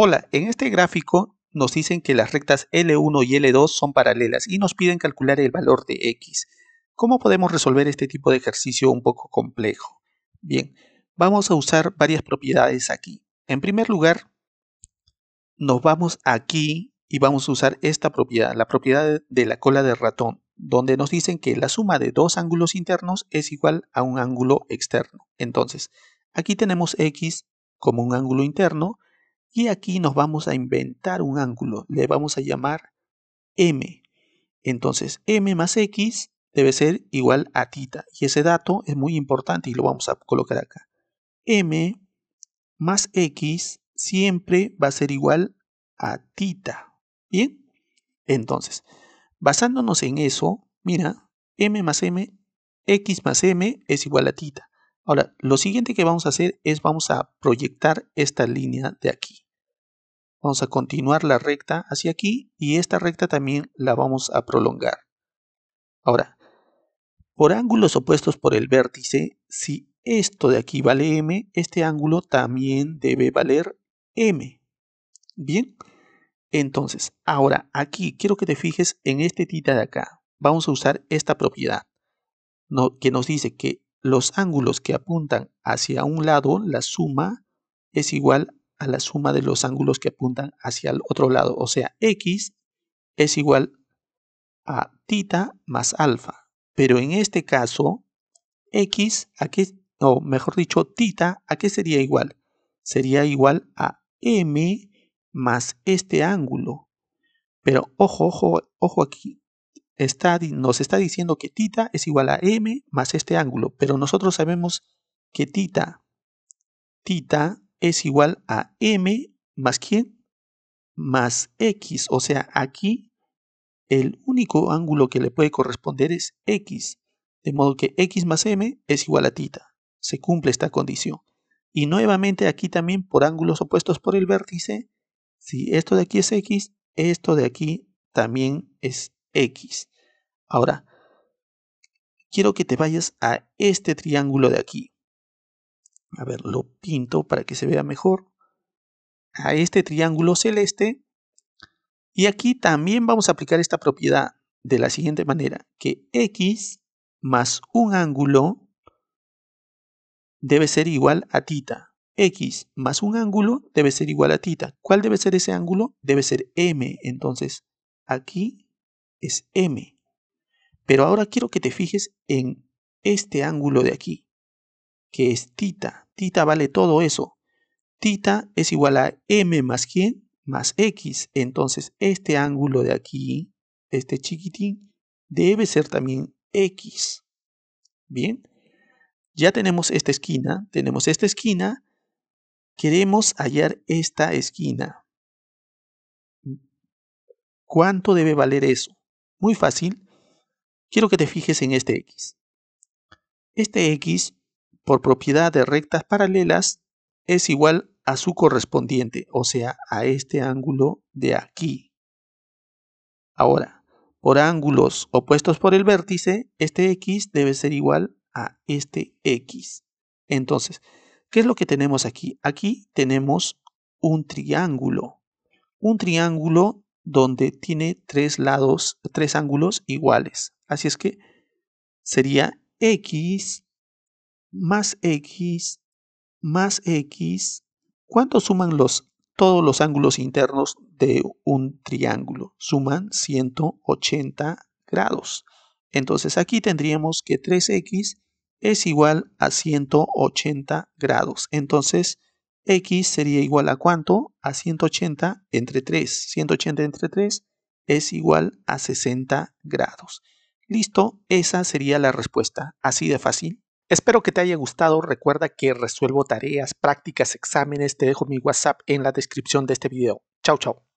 Hola, en este gráfico nos dicen que las rectas L1 y L2 son paralelas y nos piden calcular el valor de X. ¿Cómo podemos resolver este tipo de ejercicio un poco complejo? Bien, vamos a usar varias propiedades aquí. En primer lugar, nos vamos aquí y vamos a usar esta propiedad, la propiedad de la cola de ratón, donde nos dicen que la suma de dos ángulos internos es igual a un ángulo externo. Entonces, aquí tenemos X como un ángulo interno y aquí nos vamos a inventar un ángulo, le vamos a llamar m. Entonces, m más x debe ser igual a tita. Y ese dato es muy importante y lo vamos a colocar acá. m más x siempre va a ser igual a tita. ¿Bien? Entonces, basándonos en eso, mira, m más m, x más m es igual a tita. Ahora, lo siguiente que vamos a hacer es vamos a proyectar esta línea de aquí. Vamos a continuar la recta hacia aquí y esta recta también la vamos a prolongar. Ahora, por ángulos opuestos por el vértice, si esto de aquí vale m, este ángulo también debe valer m. Bien, entonces, ahora aquí quiero que te fijes en este tita de acá. Vamos a usar esta propiedad no, que nos dice que los ángulos que apuntan hacia un lado, la suma es igual a la suma de los ángulos que apuntan hacia el otro lado. O sea, x es igual a tita más alfa. Pero en este caso, x, a o mejor dicho, tita, ¿a qué sería igual? Sería igual a m más este ángulo. Pero ojo, ojo, ojo aquí está, nos está diciendo que tita es igual a m más este ángulo, pero nosotros sabemos que tita, tita es igual a m más quién? Más x, o sea, aquí el único ángulo que le puede corresponder es x, de modo que x más m es igual a tita. Se cumple esta condición. Y nuevamente aquí también por ángulos opuestos por el vértice, si esto de aquí es x, esto de aquí también es X. Ahora, quiero que te vayas a este triángulo de aquí. A ver, lo pinto para que se vea mejor. A este triángulo celeste. Y aquí también vamos a aplicar esta propiedad de la siguiente manera, que X más un ángulo debe ser igual a tita. X más un ángulo debe ser igual a tita. ¿Cuál debe ser ese ángulo? Debe ser M. Entonces, aquí es M. Pero ahora quiero que te fijes en este ángulo de aquí, que es tita. Tita vale todo eso. Tita es igual a M más quién? Más X. Entonces este ángulo de aquí, este chiquitín, debe ser también X. Bien. Ya tenemos esta esquina, tenemos esta esquina, queremos hallar esta esquina. ¿Cuánto debe valer eso? Muy fácil. Quiero que te fijes en este X. Este X, por propiedad de rectas paralelas, es igual a su correspondiente, o sea, a este ángulo de aquí. Ahora, por ángulos opuestos por el vértice, este X debe ser igual a este X. Entonces, ¿qué es lo que tenemos aquí? Aquí tenemos un triángulo. Un triángulo donde tiene tres lados, tres ángulos iguales. Así es que sería x más x más x. ¿Cuánto suman los, todos los ángulos internos de un triángulo? Suman 180 grados. Entonces aquí tendríamos que 3x es igual a 180 grados. Entonces x sería igual a cuánto? A 180 entre 3. 180 entre 3 es igual a 60 grados. Listo, esa sería la respuesta. Así de fácil. Espero que te haya gustado. Recuerda que resuelvo tareas, prácticas, exámenes. Te dejo mi WhatsApp en la descripción de este video. Chao, chao.